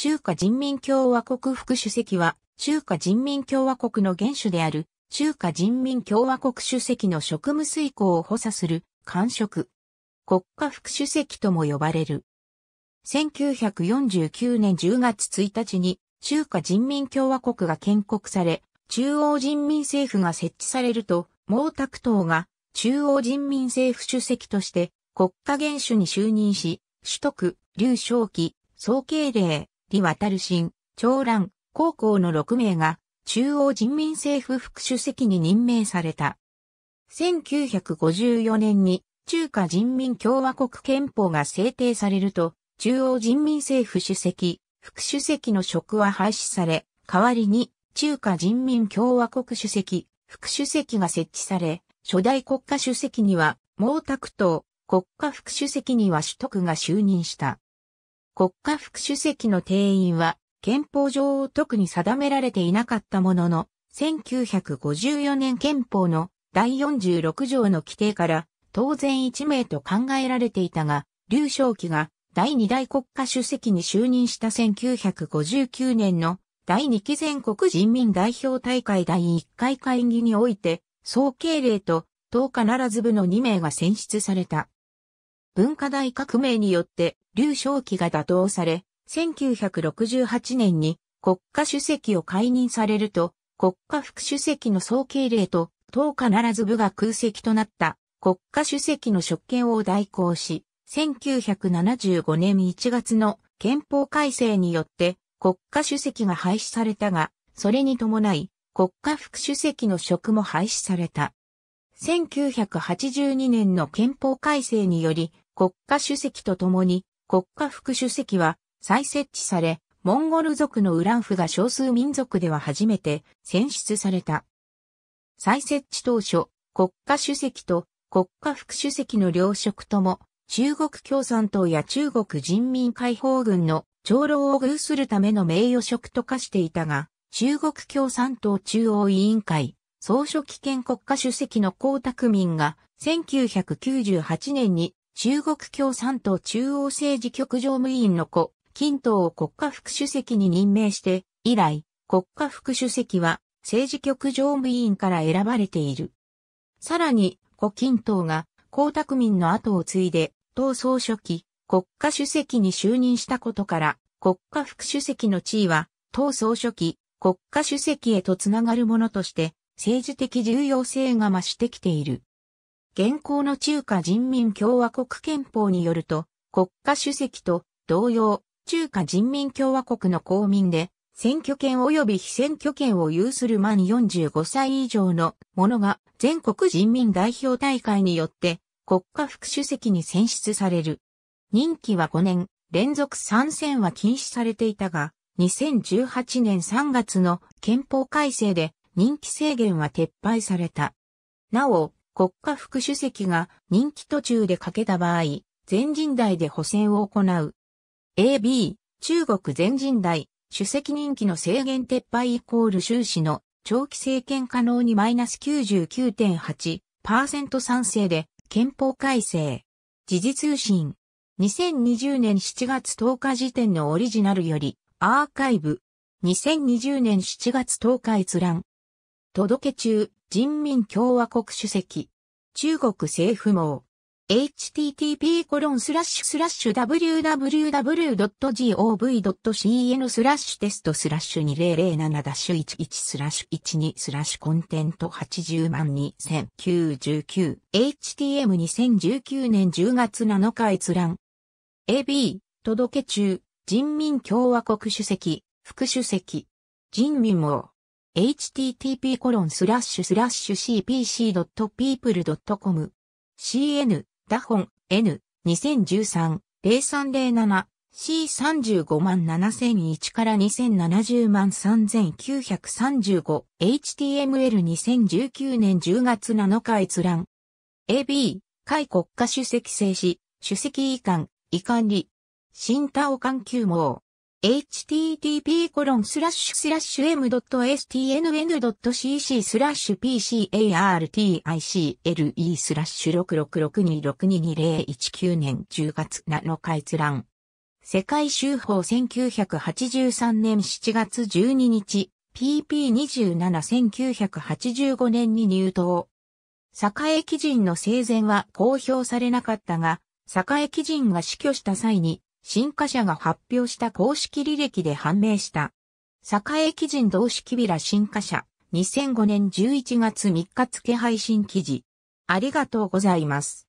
中華人民共和国副主席は、中華人民共和国の元首である、中華人民共和国主席の職務遂行を補佐する、官職。国家副主席とも呼ばれる。1949年10月1日に、中華人民共和国が建国され、中央人民政府が設置されると、毛沢東が中央人民政府主席として国家元首に就任し、首徳、劉少奇、総敬礼、李渡新、長蘭、高校の6名が中央人民政府副主席に任命された。1954年に中華人民共和国憲法が制定されると、中央人民政府主席、副主席の職は廃止され、代わりに中華人民共和国主席、副主席が設置され、初代国家主席には毛沢東、国家副主席には取得が就任した。国家副主席の定員は憲法上特に定められていなかったものの、1954年憲法の第46条の規定から当然1名と考えられていたが、劉少奇が第2代国家主席に就任した1959年の第2期全国人民代表大会第1回会議において、総敬礼と日ならず部の2名が選出された。文化大革命によって劉少奇が打倒され、1968年に国家主席を解任されると、国家副主席の総敬礼と、党必ず部が空席となった国家主席の職権を代行し、1975年1月の憲法改正によって国家主席が廃止されたが、それに伴い国家副主席の職も廃止された。1982年の憲法改正により国家主席と共に国家副主席は再設置され、モンゴル族のウランフが少数民族では初めて選出された。再設置当初、国家主席と国家副主席の両職とも、中国共産党や中国人民解放軍の長老を偶するための名誉職と化していたが、中国共産党中央委員会、総書記兼国家主席の江沢民が1998年に中国共産党中央政治局常務委員の子、金東を国家副主席に任命して、以来、国家副主席は政治局常務委員から選ばれている。さらに、胡錦涛が、江沢民の後を継いで、党総書記、国家主席に就任したことから、国家副主席の地位は、党総書記、国家主席へとつながるものとして、政治的重要性が増してきている。現行の中華人民共和国憲法によると、国家主席と同様、中華人民共和国の公民で、選挙権及び非選挙権を有する満45歳以上の者が全国人民代表大会によって国家副主席に選出される。任期は5年、連続参戦は禁止されていたが、2018年3月の憲法改正で任期制限は撤廃された。なお、国家副主席が任期途中で欠けた場合、全人代で補選を行う。AB、中国全人代、主席任期の制限撤廃イコール終始の長期政権可能にマイナス99.8%賛成で憲法改正。時事通信。2020年7月10日時点のオリジナルよりアーカイブ。2020年7月10日閲覧。届け中。人民共和国主席。中国政府網。http コロンスラッシュスラッシュ www.gov.cn スラッシュテストスラッシュ2007ダッシュ11スラッシュ12スラッシュコンテント80万2099 HTM2019 年10月7日閲覧 AB 届け中人民共和国主席副主席人民網 http://cpc.people.com cn ダホン n 2013-0307 C35 万7001から2070万 3935HTML2019 年10月7日閲覧 AB 海国家主席制止主席遺憾遺憾理新田尾環球網 http://m.stnn.cc pcarticle 66626222019年10月7日閲覧。世界州法1983年7月12日、pp271985 年に入党。坂江基人の生前は公表されなかったが、坂江基人が死去した際に、新華社が発表した公式履歴で判明した。栄基人同士ビラ新華社、2005年11月3日付配信記事。ありがとうございます。